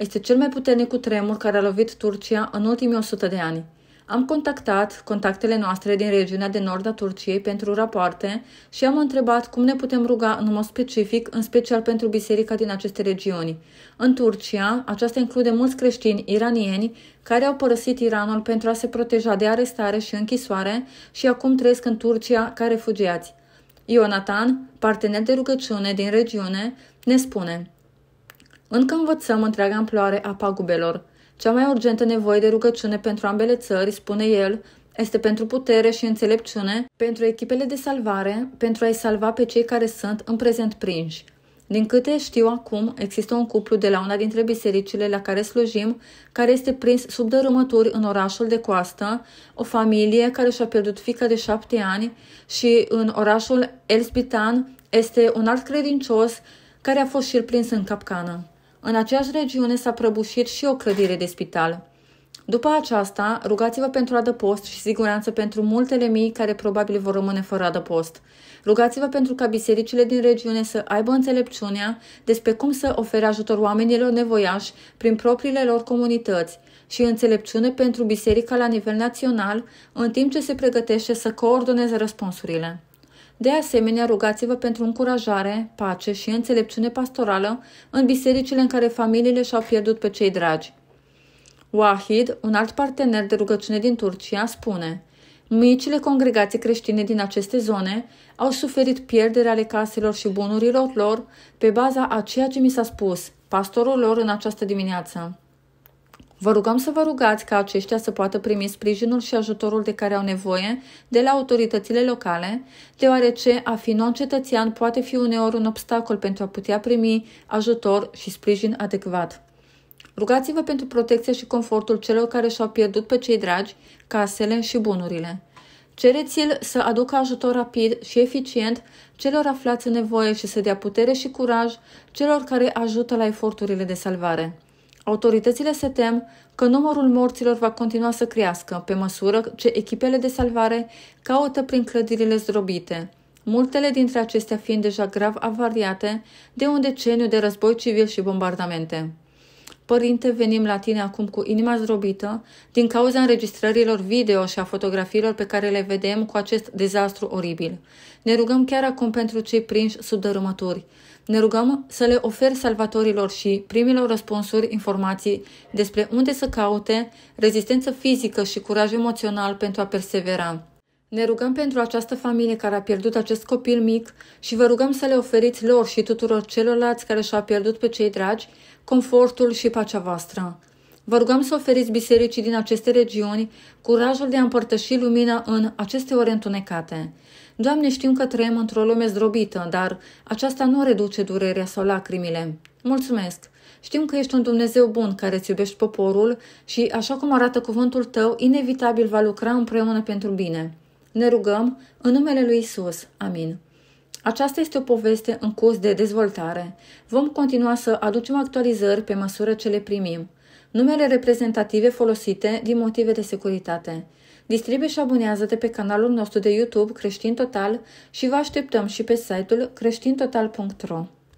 Este cel mai puternic cutremur care a lovit Turcia în ultimii 100 de ani. Am contactat contactele noastre din regiunea de nord a Turciei pentru rapoarte și am întrebat cum ne putem ruga în mod specific, în special pentru biserica din aceste regiuni. În Turcia, aceasta include mulți creștini iranieni care au părăsit Iranul pentru a se proteja de arestare și închisoare și acum trăiesc în Turcia ca refugiați. Ionatan, partener de rugăciune din regiune, ne spune – încă învățăm întreaga amploare a pagubelor. Cea mai urgentă nevoie de rugăciune pentru ambele țări, spune el, este pentru putere și înțelepciune, pentru echipele de salvare, pentru a-i salva pe cei care sunt în prezent prinși. Din câte știu acum, există un cuplu de la una dintre bisericile la care slujim, care este prins sub dărâmături în orașul de coastă, o familie care și-a pierdut fica de șapte ani și în orașul Elspitan este un alt credincios care a fost și prins în capcană. În aceeași regiune s-a prăbușit și o clădire de spital. După aceasta, rugați-vă pentru adăpost și siguranță pentru multele mii care probabil vor rămâne fără adăpost. Rugați-vă pentru ca bisericile din regiune să aibă înțelepciunea despre cum să ofere ajutor oamenilor nevoiași prin propriile lor comunități și înțelepciune pentru biserica la nivel național, în timp ce se pregătește să coordoneze răspunsurile. De asemenea, rugați-vă pentru încurajare, pace și înțelepciune pastorală în bisericile în care familiile și-au pierdut pe cei dragi. Wahid, un alt partener de rugăciune din Turcia, spune Micile congregații creștine din aceste zone au suferit pierderea ale caselor și bunurilor lor pe baza a ceea ce mi s-a spus pastorul lor în această dimineață. Vă rugăm să vă rugați ca aceștia să poată primi sprijinul și ajutorul de care au nevoie de la autoritățile locale, deoarece a fi non-cetățean poate fi uneori un obstacol pentru a putea primi ajutor și sprijin adecvat. Rugați-vă pentru protecția și confortul celor care și-au pierdut pe cei dragi, casele și bunurile. Cereți-l să aducă ajutor rapid și eficient celor aflați în nevoie și să dea putere și curaj celor care ajută la eforturile de salvare. Autoritățile se tem că numărul morților va continua să crească pe măsură ce echipele de salvare caută prin clădirile zdrobite, multele dintre acestea fiind deja grav avariate de un deceniu de război civil și bombardamente. Părinte, venim la tine acum cu inima zdrobită din cauza înregistrărilor video și a fotografiilor pe care le vedem cu acest dezastru oribil. Ne rugăm chiar acum pentru cei prinși sub dărâmături. Ne rugăm să le oferi salvatorilor și primilor răspunsuri informații despre unde să caute rezistență fizică și curaj emoțional pentru a persevera. Ne rugăm pentru această familie care a pierdut acest copil mic și vă rugăm să le oferiți lor și tuturor celorlalți care și-au pierdut pe cei dragi confortul și pacea voastră. Vă rugăm să oferiți bisericii din aceste regiuni curajul de a împărtăși lumina în aceste ore întunecate. Doamne, știm că trăim într-o lume zdrobită, dar aceasta nu reduce durerea sau lacrimile. Mulțumesc! Știm că ești un Dumnezeu bun care îți iubești poporul și, așa cum arată cuvântul tău, inevitabil va lucra împreună pentru bine. Ne rugăm în numele lui Isus. Amin. Aceasta este o poveste în curs de dezvoltare. Vom continua să aducem actualizări pe măsură ce le primim. Numele reprezentative folosite din motive de securitate. Distribuie și abonează-te pe canalul nostru de YouTube Creștin Total și vă așteptăm și pe site-ul creștintotal.ro.